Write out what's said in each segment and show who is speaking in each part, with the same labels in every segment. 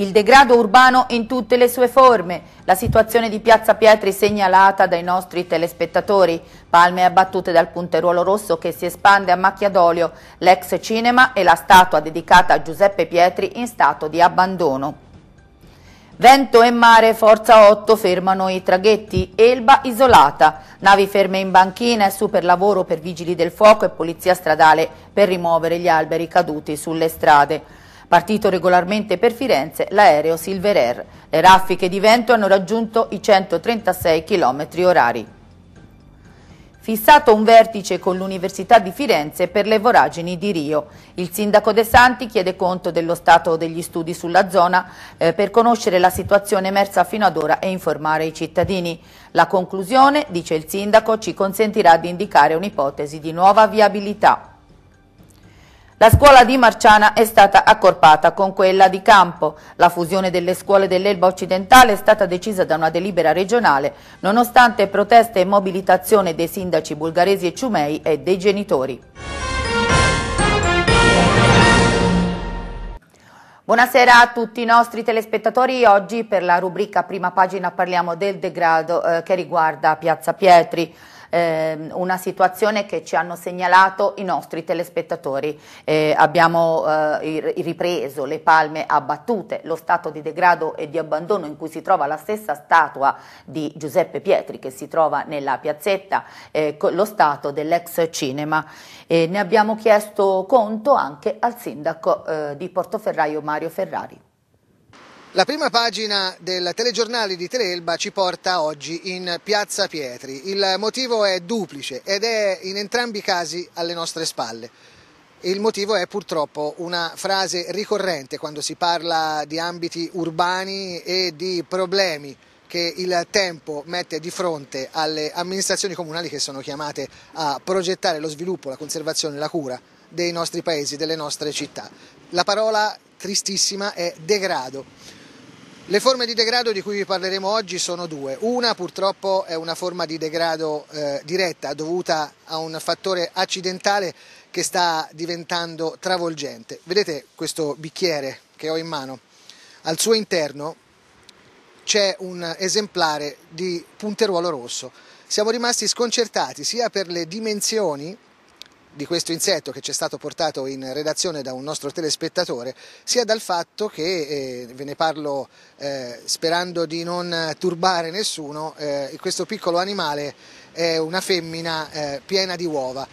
Speaker 1: il degrado urbano in tutte le sue forme. La situazione di Piazza Pietri segnalata dai nostri telespettatori, palme abbattute dal punteruolo rosso che si espande a macchia d'olio, l'ex cinema e la statua dedicata a Giuseppe Pietri in stato di abbandono. Vento e mare, forza 8, fermano i traghetti, Elba isolata, navi ferme in banchina e super lavoro per vigili del fuoco e polizia stradale per rimuovere gli alberi caduti sulle strade. Partito regolarmente per Firenze l'aereo Silver Air. Le raffiche di vento hanno raggiunto i 136 km orari. Fissato un vertice con l'Università di Firenze per le voragini di Rio. Il sindaco De Santi chiede conto dello stato degli studi sulla zona eh, per conoscere la situazione emersa fino ad ora e informare i cittadini. La conclusione, dice il sindaco, ci consentirà di indicare un'ipotesi di nuova viabilità. La scuola di Marciana è stata accorpata con quella di Campo. La fusione delle scuole dell'Elba occidentale è stata decisa da una delibera regionale, nonostante proteste e mobilitazione dei sindaci bulgaresi e ciumei e dei genitori. Buonasera a tutti i nostri telespettatori. Oggi per la rubrica Prima Pagina parliamo del degrado eh, che riguarda Piazza Pietri ehm, una situazione che ci hanno segnalato i nostri telespettatori. Eh, abbiamo eh, ripreso le palme abbattute, lo stato di degrado e di abbandono in cui si trova la stessa statua di Giuseppe Pietri che si trova nella piazzetta, eh, lo stato dell'ex cinema. E ne abbiamo chiesto conto anche al sindaco eh, di Portoferraio Mario Ferrari.
Speaker 2: La prima pagina del telegiornale di Telelba ci porta oggi in Piazza Pietri. Il motivo è duplice ed è in entrambi i casi alle nostre spalle. Il motivo è purtroppo una frase ricorrente quando si parla di ambiti urbani e di problemi che il tempo mette di fronte alle amministrazioni comunali che sono chiamate a progettare lo sviluppo, la conservazione, e la cura dei nostri paesi, delle nostre città. La parola tristissima è degrado. Le forme di degrado di cui vi parleremo oggi sono due. Una purtroppo è una forma di degrado eh, diretta dovuta a un fattore accidentale che sta diventando travolgente. Vedete questo bicchiere che ho in mano? Al suo interno c'è un esemplare di punteruolo rosso. Siamo rimasti sconcertati sia per le dimensioni di questo insetto che ci è stato portato in redazione da un nostro telespettatore, sia dal fatto che, eh, ve ne parlo eh, sperando di non turbare nessuno, eh, questo piccolo animale è una femmina eh, piena di uova.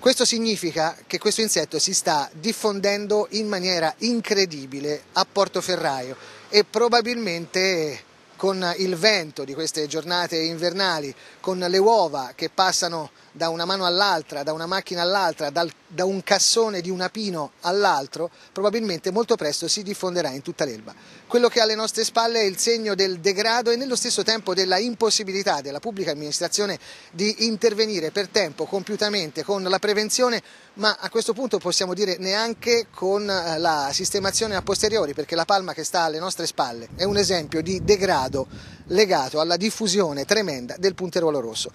Speaker 2: Questo significa che questo insetto si sta diffondendo in maniera incredibile a Portoferraio e probabilmente con il vento di queste giornate invernali, con le uova che passano da una mano all'altra, da una macchina all'altra, dal, da un cassone di un apino all'altro, probabilmente molto presto si diffonderà in tutta l'Elba. Quello che ha alle nostre spalle è il segno del degrado e nello stesso tempo della impossibilità della pubblica amministrazione di intervenire per tempo, compiutamente, con la prevenzione, ma a questo punto possiamo dire neanche con eh, la sistemazione a posteriori, perché la palma che sta alle nostre spalle è un esempio di degrado legato alla diffusione tremenda del punteruolo rosso.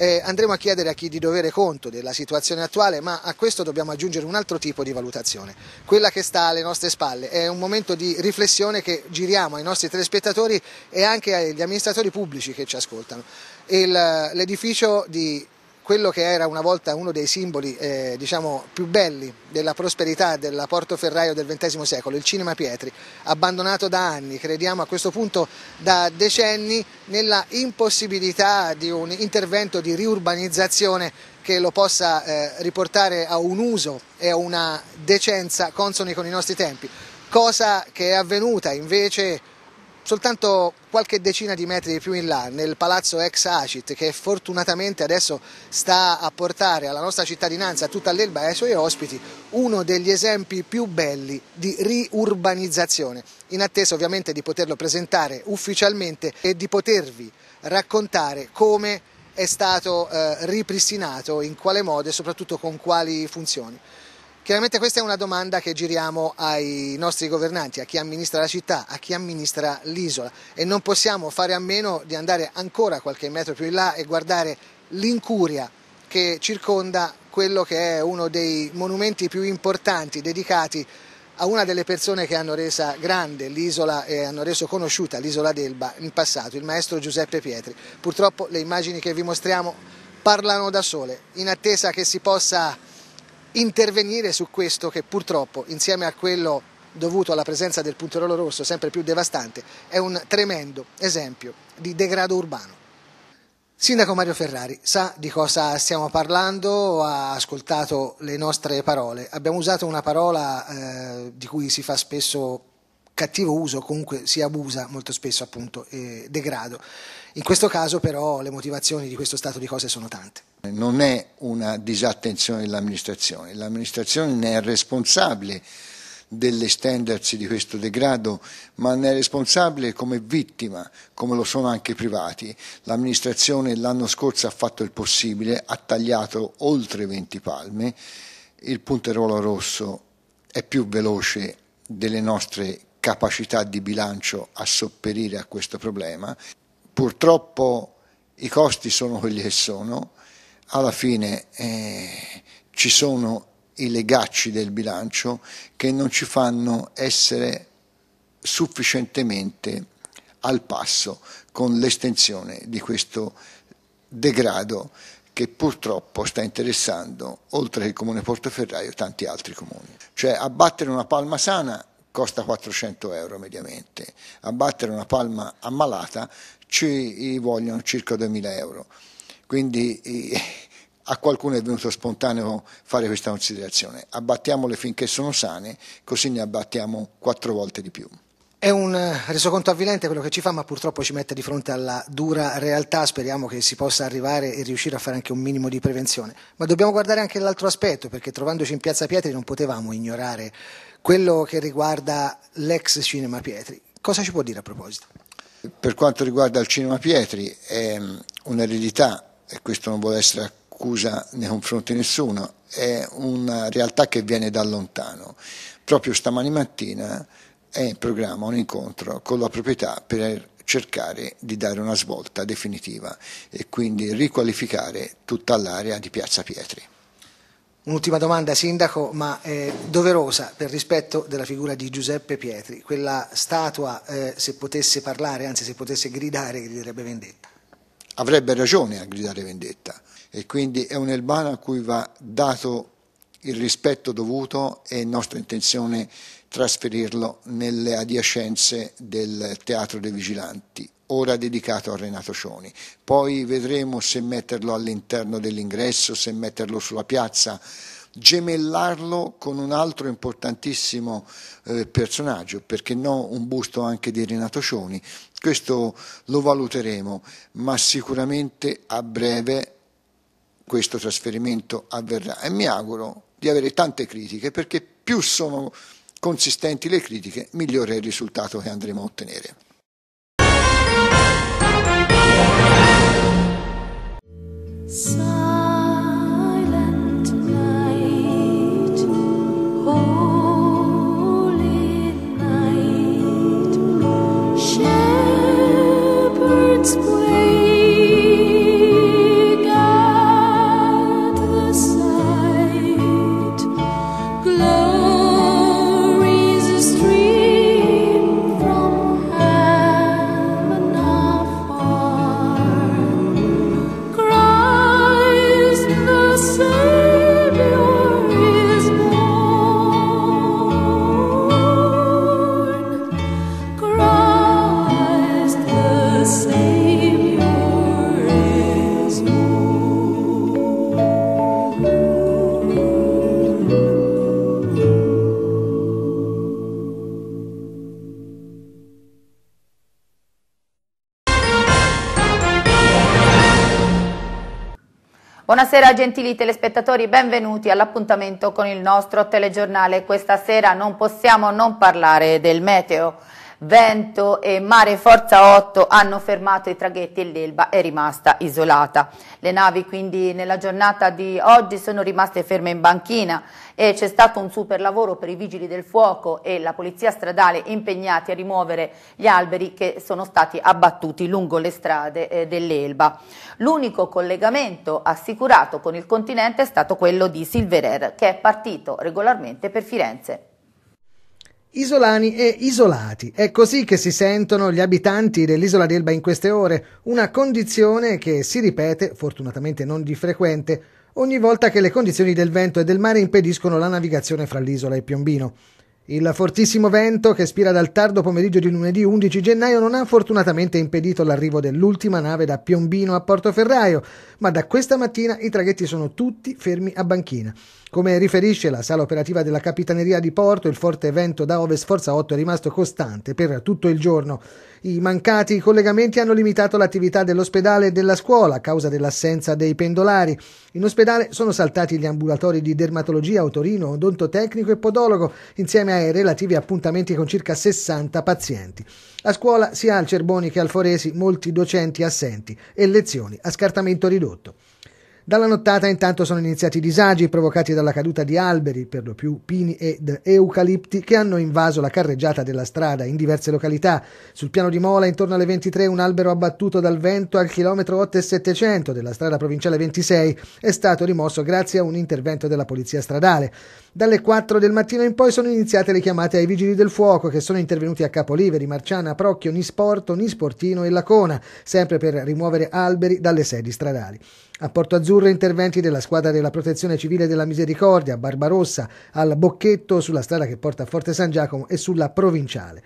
Speaker 2: Eh, andremo a chiedere a chi di dovere conto della situazione attuale, ma a questo dobbiamo aggiungere un altro tipo di valutazione, quella che sta alle nostre spalle. È un momento di riflessione che giriamo ai nostri telespettatori e anche agli amministratori pubblici che ci ascoltano. l'edificio di quello che era una volta uno dei simboli eh, diciamo, più belli della prosperità del portoferraio del XX secolo, il cinema Pietri, abbandonato da anni, crediamo a questo punto da decenni, nella impossibilità di un intervento di riurbanizzazione che lo possa eh, riportare a un uso e a una decenza consoni con i nostri tempi, cosa che è avvenuta invece soltanto qualche decina di metri più in là, nel palazzo ex Acit, che fortunatamente adesso sta a portare alla nostra cittadinanza, a tutta l'Elba e ai suoi ospiti, uno degli esempi più belli di riurbanizzazione, in attesa ovviamente di poterlo presentare ufficialmente e di potervi raccontare come è stato eh, ripristinato, in quale modo e soprattutto con quali funzioni. Chiaramente questa è una domanda che giriamo ai nostri governanti, a chi amministra la città, a chi amministra l'isola e non possiamo fare a meno di andare ancora qualche metro più in là e guardare l'incuria che circonda quello che è uno dei monumenti più importanti dedicati a una delle persone che hanno resa grande l'isola e hanno reso conosciuta l'isola d'Elba in passato, il maestro Giuseppe Pietri. Purtroppo le immagini che vi mostriamo parlano da sole, in attesa che si possa intervenire su questo che purtroppo, insieme a quello dovuto alla presenza del punterolo rosso sempre più devastante, è un tremendo esempio di degrado urbano. Sindaco Mario Ferrari sa di cosa stiamo parlando, ha ascoltato le nostre parole. Abbiamo usato una parola eh, di cui si fa spesso cattivo uso, comunque si abusa molto spesso appunto, eh, degrado. In questo caso però le motivazioni di questo stato di cose sono tante.
Speaker 3: Non è una disattenzione dell'amministrazione, l'amministrazione ne è responsabile dell'estendersi di questo degrado, ma ne è responsabile come vittima, come lo sono anche i privati. L'amministrazione l'anno scorso ha fatto il possibile, ha tagliato oltre 20 palme, il punteruolo rosso è più veloce delle nostre capacità di bilancio a sopperire a questo problema purtroppo i costi sono quelli che sono, alla fine eh, ci sono i legacci del bilancio che non ci fanno essere sufficientemente al passo con l'estensione di questo degrado che purtroppo sta interessando, oltre che il comune Portoferraio, tanti altri comuni. Cioè abbattere una palma sana costa 400 euro mediamente, abbattere una palma ammalata ci vogliono circa 2.000 euro. Quindi a qualcuno è venuto spontaneo fare questa considerazione. Abbattiamole finché sono sane, così ne abbattiamo quattro volte di più.
Speaker 2: È un eh, resoconto avvilente quello che ci fa, ma purtroppo ci mette di fronte alla dura realtà. Speriamo che si possa arrivare e riuscire a fare anche un minimo di prevenzione. Ma dobbiamo guardare anche l'altro aspetto, perché trovandoci in Piazza Pietri non potevamo ignorare quello che riguarda l'ex Cinema Pietri. Cosa ci può dire a proposito?
Speaker 3: Per quanto riguarda il cinema Pietri è mm, un'eredità, e questo non vuole essere accusa nei confronti di nessuno, è una realtà che viene da lontano. Proprio stamani mattina è in programma un incontro con la proprietà per cercare di dare una svolta definitiva e quindi riqualificare tutta l'area di Piazza Pietri.
Speaker 2: Un'ultima domanda, Sindaco, ma eh, doverosa per rispetto della figura di Giuseppe Pietri. Quella statua, eh, se potesse parlare, anzi se potesse gridare, griderebbe vendetta.
Speaker 3: Avrebbe ragione a gridare vendetta e quindi è un Elbano a cui va dato il rispetto dovuto e nostra intenzione trasferirlo nelle adiacenze del Teatro dei Vigilanti ora dedicato a Renato Cioni. Poi vedremo se metterlo all'interno dell'ingresso, se metterlo sulla piazza, gemellarlo con un altro importantissimo eh, personaggio, perché no un busto anche di Renato Cioni. Questo lo valuteremo, ma sicuramente a breve questo trasferimento avverrà e mi auguro di avere tante critiche perché più sono consistenti le critiche, migliore è il risultato che andremo a ottenere.
Speaker 1: Buonasera gentili telespettatori, benvenuti all'appuntamento con il nostro telegiornale. Questa sera non possiamo non parlare del meteo. Vento e Mare Forza 8 hanno fermato i traghetti e l'Elba è rimasta isolata. Le navi quindi nella giornata di oggi sono rimaste ferme in banchina e c'è stato un super lavoro per i vigili del fuoco e la polizia stradale impegnati a rimuovere gli alberi che sono stati abbattuti lungo le strade eh, dell'Elba. L'unico collegamento assicurato con il continente è stato quello di Silverer che è partito regolarmente per Firenze.
Speaker 2: Isolani e isolati. È così che si sentono gli abitanti dell'isola d'Elba in queste ore, una condizione che si ripete, fortunatamente non di frequente, ogni volta che le condizioni del vento e del mare impediscono la navigazione fra l'isola e Piombino. Il fortissimo vento che spira dal tardo pomeriggio di lunedì 11 gennaio non ha fortunatamente impedito l'arrivo dell'ultima nave da Piombino a Portoferraio, ma da questa mattina i traghetti sono tutti fermi a banchina. Come riferisce la sala operativa della Capitaneria di Porto, il forte vento da ovest forza 8 è rimasto costante per tutto il giorno. I mancati collegamenti hanno limitato l'attività dell'ospedale e della scuola a causa dell'assenza dei pendolari. In ospedale sono saltati gli ambulatori di dermatologia, autorino, odontotecnico e podologo, insieme a e relativi appuntamenti con circa 60 pazienti. A scuola sia al Cerboni che al Foresi molti docenti assenti e lezioni a scartamento ridotto. Dalla nottata intanto sono iniziati i disagi provocati dalla caduta di alberi, per lo più pini ed eucalipti, che hanno invaso la carreggiata della strada in diverse località. Sul piano di Mola, intorno alle 23, un albero abbattuto dal vento al chilometro 8,700 della strada provinciale 26 è stato rimosso grazie a un intervento della polizia stradale. Dalle 4 del mattino in poi sono iniziate le chiamate ai vigili del fuoco che sono intervenuti a Capoliveri, Marciana, Procchio, Nisporto, Nisportino e Lacona, sempre per rimuovere alberi dalle sedi stradali. A Porto Azzurro interventi della squadra della Protezione Civile della Misericordia, Barbarossa, al Bocchetto sulla strada che porta a Forte San Giacomo e sulla Provinciale.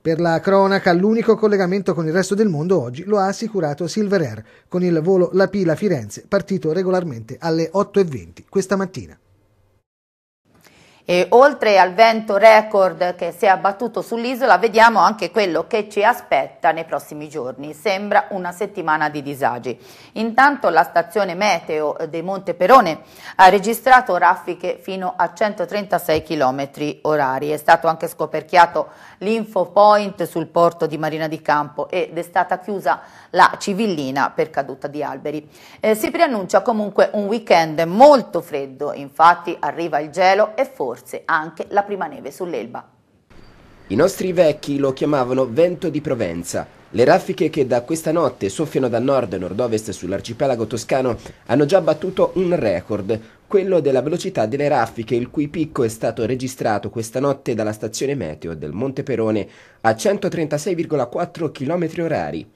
Speaker 2: Per la cronaca, l'unico collegamento con il resto del mondo oggi lo ha assicurato Silver Air con il volo La Pila Firenze, partito regolarmente alle 8.20 questa mattina.
Speaker 1: E oltre al vento record che si è abbattuto sull'isola, vediamo anche quello che ci aspetta nei prossimi giorni. Sembra una settimana di disagi. Intanto la stazione meteo di Monteperone ha registrato raffiche fino a 136 km orari. È stato anche scoperchiato l'info point sul porto di Marina di Campo ed è stata chiusa la civillina per caduta di alberi. Eh, si preannuncia comunque un weekend molto freddo, infatti arriva il gelo e forse forse anche la prima neve sull'Elba.
Speaker 4: I nostri vecchi lo chiamavano vento di Provenza. Le raffiche che da questa notte soffiano da nord e nord-ovest sull'arcipelago toscano hanno già battuto un record, quello della velocità delle raffiche, il cui picco è stato registrato questa notte dalla stazione meteo del Monte Perone a 136,4 km orari.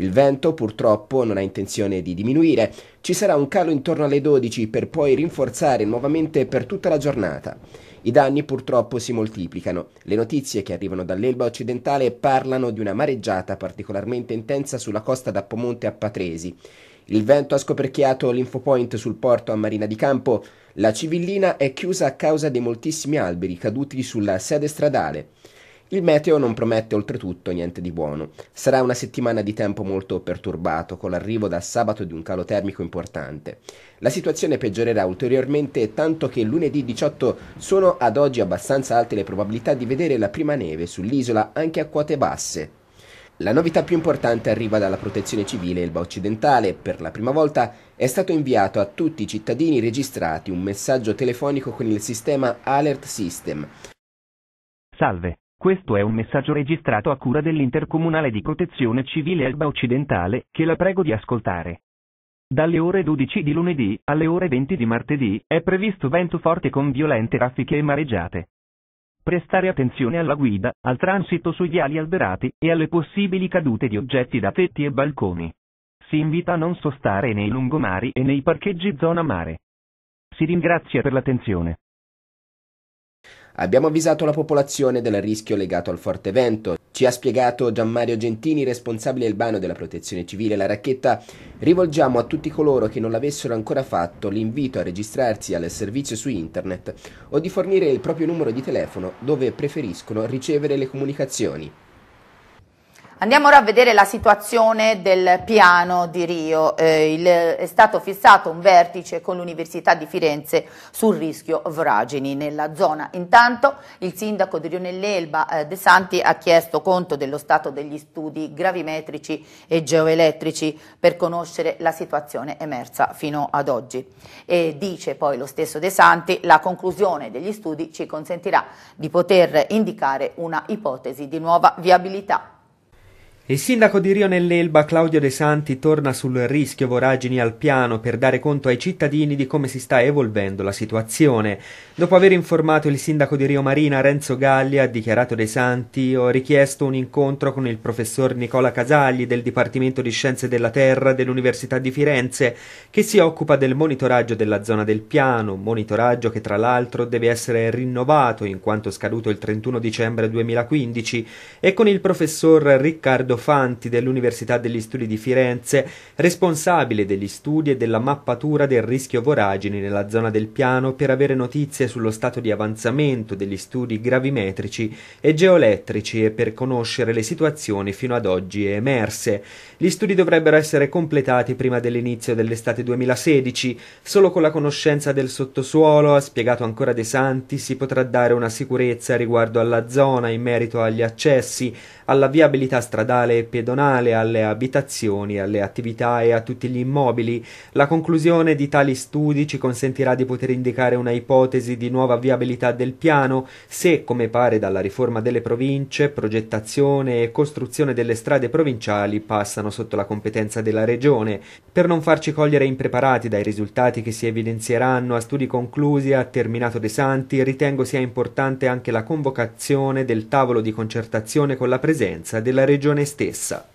Speaker 4: Il vento purtroppo non ha intenzione di diminuire, ci sarà un calo intorno alle 12 per poi rinforzare nuovamente per tutta la giornata. I danni purtroppo si moltiplicano. Le notizie che arrivano dall'Elba occidentale parlano di una mareggiata particolarmente intensa sulla costa da Pomonte a Patresi. Il vento ha scoperchiato l'infopoint sul porto a Marina di Campo. La Civillina è chiusa a causa dei moltissimi alberi caduti sulla sede stradale. Il meteo non promette oltretutto niente di buono. Sarà una settimana di tempo molto perturbato, con l'arrivo da sabato di un calo termico importante. La situazione peggiorerà ulteriormente, tanto che lunedì 18 sono ad oggi abbastanza alte le probabilità di vedere la prima neve sull'isola anche a quote basse. La novità più importante arriva dalla protezione civile Elba Occidentale. Per la prima volta è stato inviato a tutti i cittadini registrati un messaggio telefonico con il sistema Alert System.
Speaker 5: Salve, questo è un messaggio registrato a cura dell'Intercomunale di Protezione Civile Elba Occidentale, che la prego di ascoltare. Dalle ore 12 di lunedì alle ore 20 di martedì è previsto vento forte con violente raffiche e mareggiate. Prestare attenzione alla guida, al transito sui viali alberati e alle possibili cadute di oggetti da tetti e balconi. Si invita a non sostare nei lungomari e nei parcheggi zona mare. Si ringrazia per l'attenzione.
Speaker 4: Abbiamo avvisato la popolazione del rischio legato al forte vento. Ci ha spiegato Gian Mario Gentini, responsabile urbano della protezione civile La Racchetta. Rivolgiamo a tutti coloro che non l'avessero ancora fatto l'invito a registrarsi al servizio su internet o di fornire il proprio numero di telefono dove preferiscono ricevere le comunicazioni.
Speaker 1: Andiamo ora a vedere la situazione del piano di Rio. Eh, il, è stato fissato un vertice con l'Università di Firenze sul rischio voragini nella zona. Intanto il sindaco di Rio nell'Elba eh, De Santi ha chiesto conto dello stato degli studi gravimetrici e geoelettrici per conoscere la situazione emersa fino ad oggi. E dice poi lo stesso De Santi, la conclusione degli studi ci consentirà di poter indicare una ipotesi di nuova viabilità.
Speaker 5: Il sindaco di Rio nell'Elba Claudio De Santi torna sul rischio voragini al piano per dare conto ai cittadini di come si sta evolvendo la situazione. Dopo aver informato il sindaco di Rio Marina Renzo Galli ha dichiarato De Santi ho richiesto un incontro con il professor Nicola Casagli del Dipartimento di Scienze della Terra dell'Università di Firenze che si occupa del monitoraggio della zona del piano, monitoraggio che tra l'altro deve essere rinnovato in quanto scaduto il 31 dicembre 2015 e con il professor Riccardo Fanti dell'Università degli Studi di Firenze, responsabile degli studi e della mappatura del rischio voragini nella zona del piano per avere notizie sullo stato di avanzamento degli studi gravimetrici e geoelettrici e per conoscere le situazioni fino ad oggi emerse. Gli studi dovrebbero essere completati prima dell'inizio dell'estate 2016, solo con la conoscenza del sottosuolo, ha spiegato ancora De Santi, si potrà dare una sicurezza riguardo alla zona in merito agli accessi, alla viabilità stradale stradale e pedonale, alle abitazioni, alle attività e a tutti gli immobili. La conclusione di tali studi ci consentirà di poter indicare una ipotesi di nuova viabilità del piano se, come pare dalla riforma delle province, progettazione e costruzione delle strade provinciali passano sotto la competenza della Regione, per non farci cogliere impreparati dai risultati che si evidenzieranno a studi conclusi a Terminato De Santi, ritengo sia importante anche la convocazione del tavolo di concertazione con la presenza della Regione esterna stessa.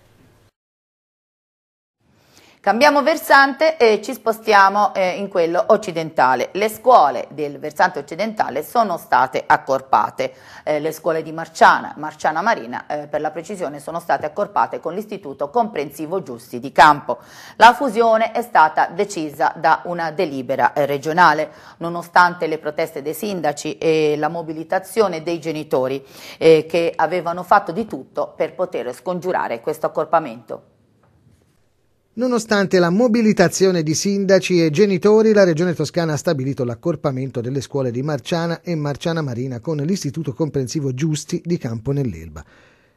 Speaker 1: Cambiamo versante e ci spostiamo eh, in quello occidentale. Le scuole del versante occidentale sono state accorpate. Eh, le scuole di Marciana, Marciana Marina eh, per la precisione, sono state accorpate con l'Istituto Comprensivo Giusti di Campo. La fusione è stata decisa da una delibera eh, regionale. Nonostante le proteste dei sindaci e la mobilitazione dei genitori eh, che avevano fatto di tutto per poter scongiurare questo accorpamento.
Speaker 2: Nonostante la mobilitazione di sindaci e genitori, la Regione Toscana ha stabilito l'accorpamento delle scuole di Marciana e Marciana Marina con l'Istituto Comprensivo Giusti di Campo nell'Elba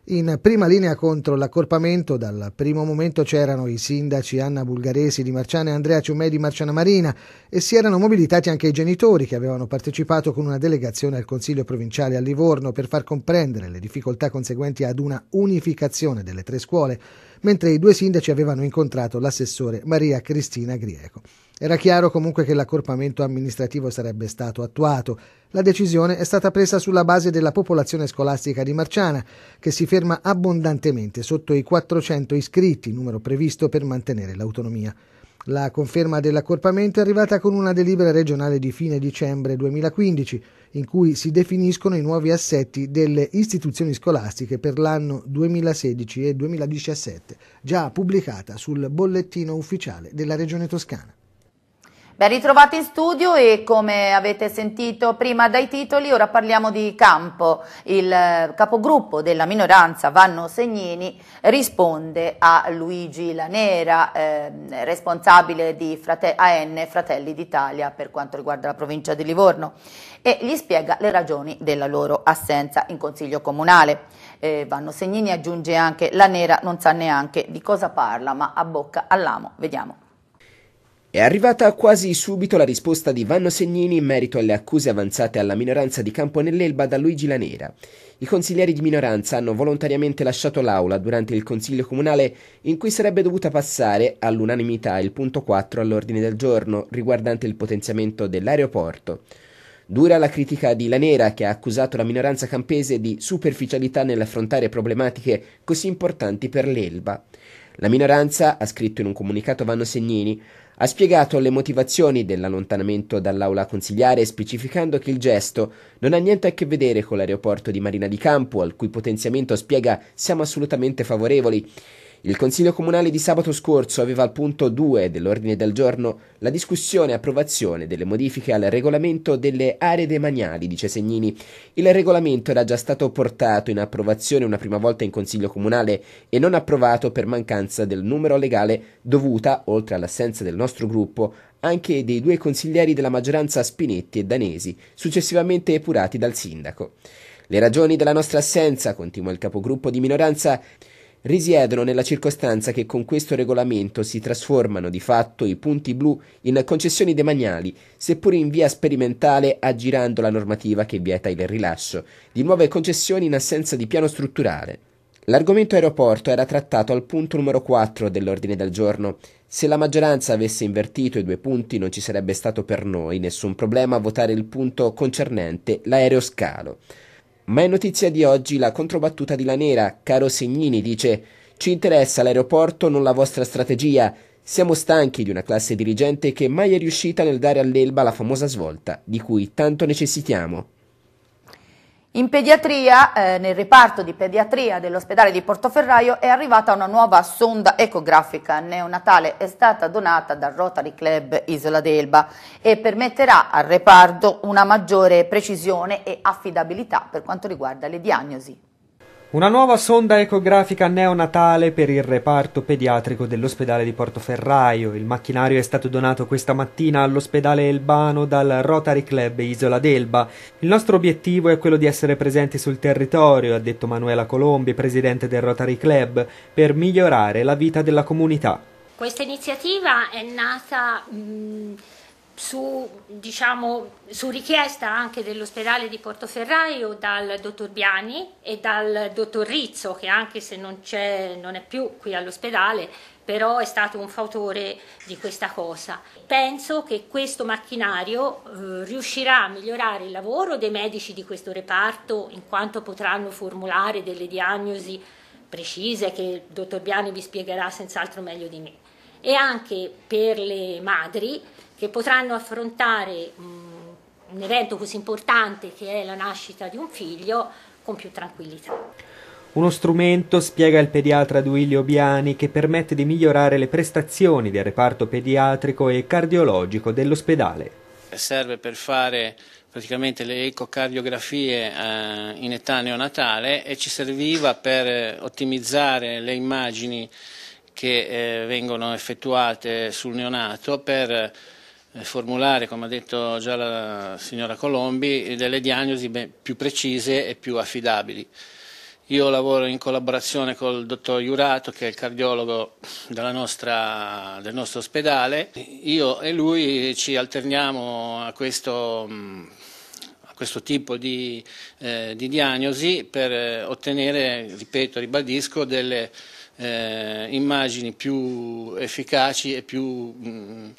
Speaker 2: in prima linea contro l'accorpamento. Dal primo momento c'erano i sindaci Anna Bulgaresi di Marciana e Andrea Ciummè di Marciana Marina e si erano mobilitati anche i genitori che avevano partecipato con una delegazione al Consiglio provinciale a Livorno per far comprendere le difficoltà conseguenti ad una unificazione delle tre scuole, mentre i due sindaci avevano incontrato l'assessore Maria Cristina Grieco. Era chiaro comunque che l'accorpamento amministrativo sarebbe stato attuato. La decisione è stata presa sulla base della popolazione scolastica di Marciana, che si ferma abbondantemente sotto i 400 iscritti, numero previsto per mantenere l'autonomia. La conferma dell'accorpamento è arrivata con una delibera regionale di fine dicembre 2015, in cui si definiscono i nuovi assetti delle istituzioni scolastiche per l'anno 2016 e 2017, già pubblicata sul bollettino ufficiale della Regione Toscana.
Speaker 1: Ben ritrovati in studio e come avete sentito prima dai titoli, ora parliamo di campo. Il eh, capogruppo della minoranza Vanno Segnini risponde a Luigi Lanera, eh, responsabile di Frate AN Fratelli d'Italia per quanto riguarda la provincia di Livorno e gli spiega le ragioni della loro assenza in consiglio comunale. Eh, Vanno Segnini aggiunge anche la nera non sa neanche di cosa parla ma a bocca all'amo. Vediamo.
Speaker 4: È arrivata quasi subito la risposta di Vanno Segnini in merito alle accuse avanzate alla minoranza di campo nell'Elba da Luigi Lanera. I consiglieri di minoranza hanno volontariamente lasciato l'aula durante il consiglio comunale in cui sarebbe dovuta passare all'unanimità il punto 4 all'ordine del giorno riguardante il potenziamento dell'aeroporto. Dura la critica di Lanera che ha accusato la minoranza campese di superficialità nell'affrontare problematiche così importanti per l'Elba. La minoranza, ha scritto in un comunicato Vanno Segnini, ha spiegato le motivazioni dell'allontanamento dall'aula consigliare specificando che il gesto non ha niente a che vedere con l'aeroporto di Marina di Campo, al cui potenziamento spiega siamo assolutamente favorevoli, il Consiglio Comunale di sabato scorso aveva al punto 2 dell'ordine del giorno la discussione e approvazione delle modifiche al regolamento delle aree demaniali, dice Segnini. Il regolamento era già stato portato in approvazione una prima volta in Consiglio Comunale e non approvato per mancanza del numero legale dovuta, oltre all'assenza del nostro gruppo, anche dei due consiglieri della maggioranza Spinetti e Danesi, successivamente epurati dal sindaco. Le ragioni della nostra assenza, continua il capogruppo di minoranza, risiedono nella circostanza che con questo regolamento si trasformano di fatto i punti blu in concessioni demaniali, seppur in via sperimentale aggirando la normativa che vieta il rilascio di nuove concessioni in assenza di piano strutturale. L'argomento aeroporto era trattato al punto numero 4 dell'ordine del giorno. Se la maggioranza avesse invertito i due punti non ci sarebbe stato per noi nessun problema a votare il punto concernente l'aeroscalo. Ma è notizia di oggi la controbattuta di La Nera. Caro Segnini dice: Ci interessa l'aeroporto, non la vostra strategia. Siamo stanchi di una classe dirigente che mai è riuscita nel dare all'Elba la famosa svolta di cui tanto necessitiamo.
Speaker 1: In pediatria, eh, nel reparto di pediatria dell'ospedale di Portoferraio è arrivata una nuova sonda ecografica neonatale, è stata donata dal Rotary Club Isola d'Elba e permetterà al reparto una maggiore precisione e affidabilità per quanto riguarda le diagnosi.
Speaker 5: Una nuova sonda ecografica neonatale per il reparto pediatrico dell'ospedale di Portoferraio. Il macchinario è stato donato questa mattina all'ospedale Elbano dal Rotary Club Isola d'Elba. Il nostro obiettivo è quello di essere presenti sul territorio, ha detto Manuela Colombi, presidente del Rotary Club, per migliorare la vita della comunità.
Speaker 1: Questa iniziativa è nata mh, mm, su, diciamo, su, richiesta anche dell'ospedale di Portoferraio dal dottor Biani e dal dottor Rizzo, che anche se non, non è più qui all'ospedale, però è stato un fautore di questa cosa. Penso che questo macchinario eh, riuscirà a migliorare il lavoro dei medici di questo reparto, in quanto potranno formulare delle diagnosi precise che il dottor Biani vi spiegherà senz'altro meglio di me, e anche per le madri che potranno affrontare un, un evento così importante che è la nascita di un figlio con più tranquillità.
Speaker 5: Uno strumento, spiega il pediatra Duilio Biani, che permette di migliorare le prestazioni del reparto pediatrico e cardiologico dell'ospedale.
Speaker 6: Serve per fare praticamente le ecocardiografie eh, in età neonatale e ci serviva per eh, ottimizzare le immagini che eh, vengono effettuate sul neonato per eh, formulare, come ha detto già la signora Colombi, delle diagnosi più precise e più affidabili. Io lavoro in collaborazione col dottor Jurato, che è il cardiologo nostra, del nostro ospedale. Io e lui ci alterniamo a questo, a questo tipo di, eh, di, diagnosi per eh, ottenere, ripeto, ribadisco, delle eh, immagini più efficaci e più... Mh, mm,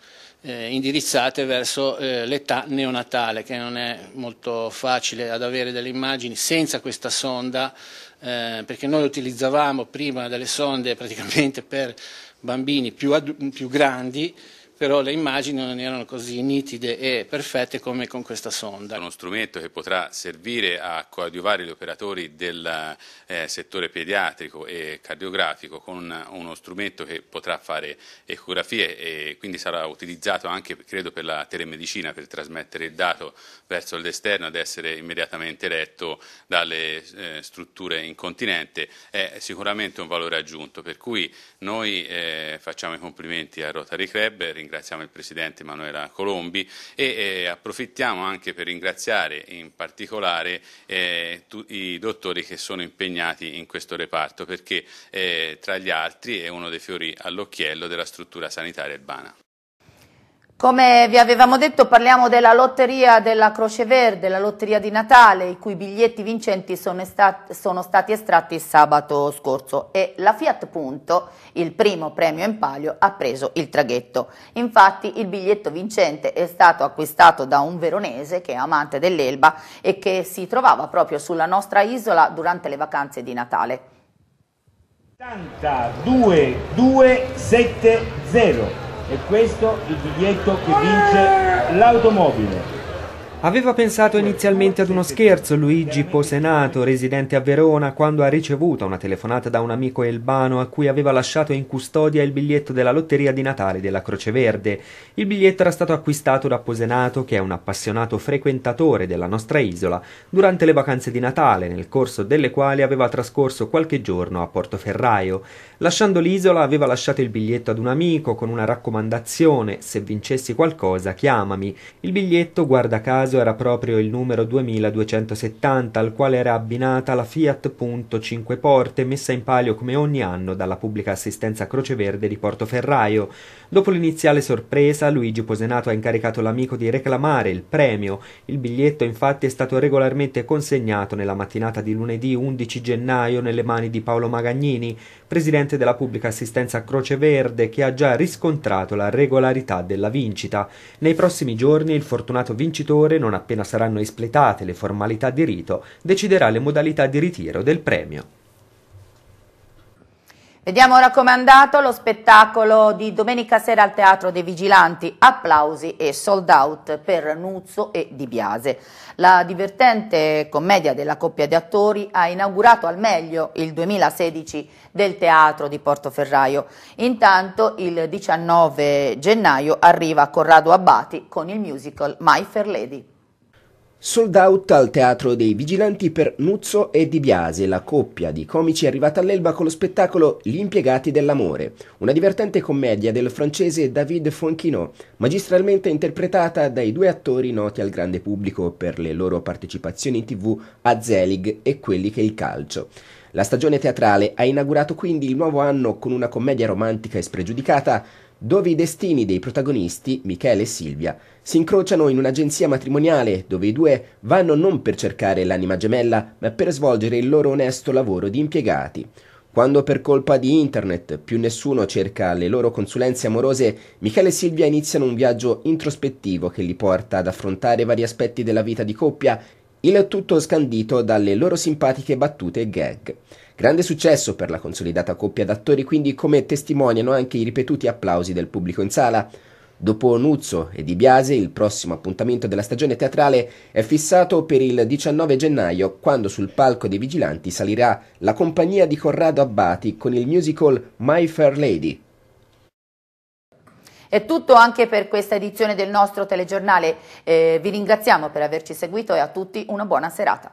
Speaker 6: eh, indirizzate verso eh, l'età neonatale, che non è molto facile ad avere delle immagini senza questa sonda, eh, perché noi utilizzavamo prima delle sonde praticamente per bambini più, più grandi, però le immagini non erano così nitide e perfette come con questa sonda. È uno strumento che potrà servire a coadiuvare gli operatori del eh, settore pediatrico e cardiografico con uno strumento che potrà fare ecografie e quindi sarà utilizzato anche credo per la telemedicina per trasmettere il dato verso l'esterno ad essere immediatamente letto dalle eh, strutture in continente è sicuramente un valore aggiunto per cui noi eh, facciamo i complimenti a Rotary Club ringraziamo ringraziamo il Presidente Emanuela Colombi e approfittiamo anche per ringraziare in particolare eh, tu, i dottori che sono impegnati in questo reparto perché eh, tra gli altri è uno dei fiori all'occhiello della struttura sanitaria urbana.
Speaker 1: Come vi avevamo detto parliamo della lotteria della Croce Verde, la lotteria di Natale, i cui biglietti vincenti sono, stati, sono stati estratti sabato scorso e la Fiat Punto, il primo premio in palio, ha preso il traghetto. Infatti il biglietto vincente è stato acquistato da un veronese che è amante dell'Elba e che si trovava proprio sulla nostra isola durante le vacanze di Natale.
Speaker 6: 82
Speaker 5: 270 e questo il biglietto che vince l'automobile. Aveva pensato inizialmente ad uno scherzo Luigi Posenato, residente a Verona, quando ha ricevuto una telefonata da un amico elbano a cui aveva lasciato in custodia il biglietto della lotteria di Natale della Croce Verde. Il biglietto era stato acquistato da Posenato, che è un appassionato frequentatore della nostra isola, durante le vacanze di Natale, nel corso delle quali aveva trascorso qualche giorno a Portoferraio. Lasciando l'isola aveva lasciato il biglietto ad un amico con una raccomandazione se vincessi qualcosa chiamami. Il biglietto, guarda caso, era proprio il numero 2270 al quale era abbinata la Fiat Punto 5 Porte messa in palio come ogni anno dalla pubblica assistenza Croce Verde di Portoferraio. Dopo l'iniziale sorpresa Luigi Posenato ha incaricato l'amico di reclamare il premio. Il biglietto infatti è stato regolarmente consegnato nella mattinata di lunedì 11 gennaio nelle mani di Paolo Magagnini, presidente dirigente della pubblica assistenza Croce Verde che ha già riscontrato la regolarità della vincita. Nei prossimi giorni il fortunato vincitore, non appena saranno espletate le formalità di rito, deciderà le modalità di ritiro del premio.
Speaker 1: Vediamo raccomandato lo spettacolo di domenica sera al Teatro dei Vigilanti, applausi e sold out per Nuzzo e Di Biase. La divertente commedia della coppia di attori ha inaugurato al meglio il 2016 del Teatro di Portoferraio. Intanto il 19 gennaio arriva Corrado Abbati con il musical My Fair Lady. Sold
Speaker 4: out al Teatro dei Vigilanti per Nuzzo e Di Biase, la coppia di comici arrivata all'Elba con lo spettacolo Gli impiegati dell'amore, una divertente commedia del francese David Fonchino, magistralmente interpretata dai due attori noti al grande pubblico per le loro partecipazioni in tv a Zelig e quelli che il calcio. La stagione teatrale ha inaugurato quindi il nuovo anno con una commedia romantica e spregiudicata dove i destini dei protagonisti, Michele e Silvia, si incrociano in un'agenzia matrimoniale dove i due vanno non per cercare l'anima gemella, ma per svolgere il loro onesto lavoro di impiegati. Quando per colpa di internet più nessuno cerca le loro consulenze amorose, Michele e Silvia iniziano un viaggio introspettivo che li porta ad affrontare vari aspetti della vita di coppia, il tutto scandito dalle loro simpatiche battute e gag. Grande successo per la consolidata coppia d'attori quindi come testimoniano anche i ripetuti applausi del pubblico in sala. Dopo Nuzzo e Di Biase, il prossimo appuntamento della stagione teatrale è fissato per il 19 gennaio, quando sul palco dei Vigilanti salirà la compagnia di Corrado Abbati con il musical My Fair Lady.
Speaker 1: È tutto anche per questa edizione del nostro telegiornale. Eh, vi ringraziamo per averci seguito e a tutti una buona serata.